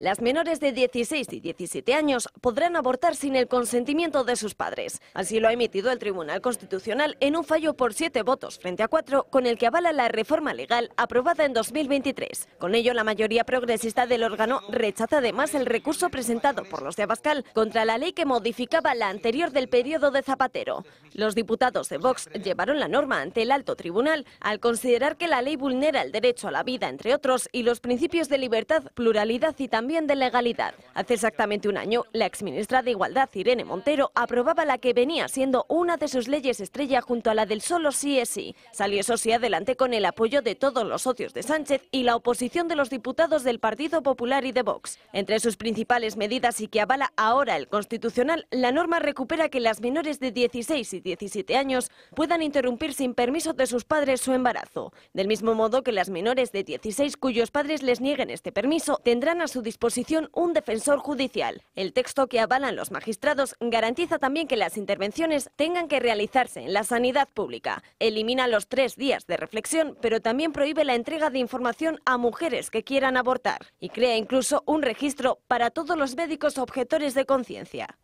Las menores de 16 y 17 años podrán abortar sin el consentimiento de sus padres. Así lo ha emitido el Tribunal Constitucional en un fallo por siete votos frente a cuatro, con el que avala la reforma legal aprobada en 2023. Con ello, la mayoría progresista del órgano rechaza además el recurso presentado por los de Abascal contra la ley que modificaba la anterior del periodo de Zapatero. Los diputados de Vox llevaron la norma ante el alto tribunal al considerar que la ley vulnera el derecho a la vida, entre otros, y los principios de libertad, pluralidad y también de legalidad. Hace exactamente un año, la exministra de Igualdad, Irene Montero, aprobaba la que venía siendo una de sus leyes estrella junto a la del solo sí es sí. Salió eso sí adelante con el apoyo de todos los socios de Sánchez y la oposición de los diputados del Partido Popular y de Vox. Entre sus principales medidas y que avala ahora el Constitucional, la norma recupera que las menores de 16 y 17 años puedan interrumpir sin permiso de sus padres su embarazo. Del mismo modo que las menores de 16 cuyos padres les nieguen este permiso tendrán a su disposición posición un defensor judicial. El texto que avalan los magistrados garantiza también que las intervenciones tengan que realizarse en la sanidad pública. Elimina los tres días de reflexión, pero también prohíbe la entrega de información a mujeres que quieran abortar. Y crea incluso un registro para todos los médicos objetores de conciencia.